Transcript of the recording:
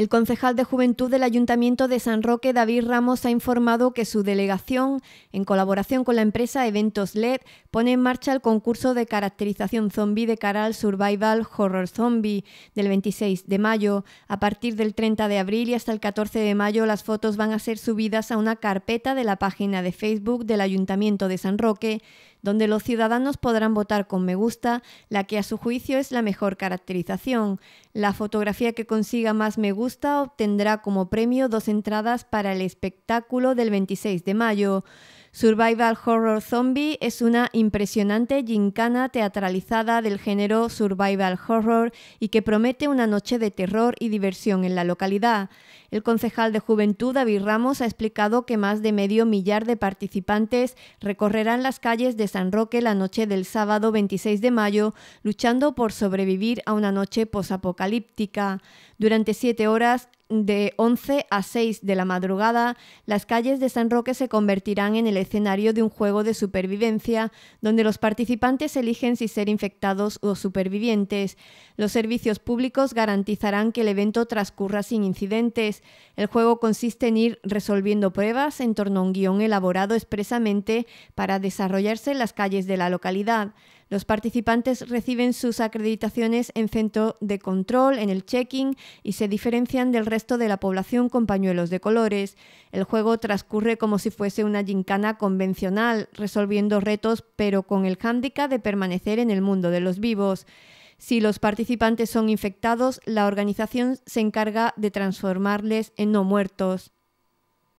El concejal de Juventud del Ayuntamiento de San Roque, David Ramos, ha informado que su delegación, en colaboración con la empresa Eventos LED, pone en marcha el concurso de caracterización zombie de Caral Survival Horror Zombie del 26 de mayo. A partir del 30 de abril y hasta el 14 de mayo, las fotos van a ser subidas a una carpeta de la página de Facebook del Ayuntamiento de San Roque, donde los ciudadanos podrán votar con me gusta la que a su juicio es la mejor caracterización. La fotografía que consiga más me gusta obtendrá como premio dos entradas para el espectáculo del 26 de mayo. Survival Horror Zombie es una impresionante gincana teatralizada del género Survival Horror y que promete una noche de terror y diversión en la localidad. El concejal de Juventud, David Ramos, ha explicado que más de medio millar de participantes recorrerán las calles de San Roque la noche del sábado 26 de mayo, luchando por sobrevivir a una noche posapocalíptica. Durante siete horas, de 11 a 6 de la madrugada, las calles de San Roque se convertirán en el escenario de un juego de supervivencia donde los participantes eligen si ser infectados o supervivientes. Los servicios públicos garantizarán que el evento transcurra sin incidentes. El juego consiste en ir resolviendo pruebas en torno a un guión elaborado expresamente para desarrollarse en las calles de la localidad. Los participantes reciben sus acreditaciones en centro de control, en el check-in, y se diferencian del resto de la población con pañuelos de colores. El juego transcurre como si fuese una gincana convencional, resolviendo retos, pero con el hándicap de permanecer en el mundo de los vivos. Si los participantes son infectados, la organización se encarga de transformarles en no muertos.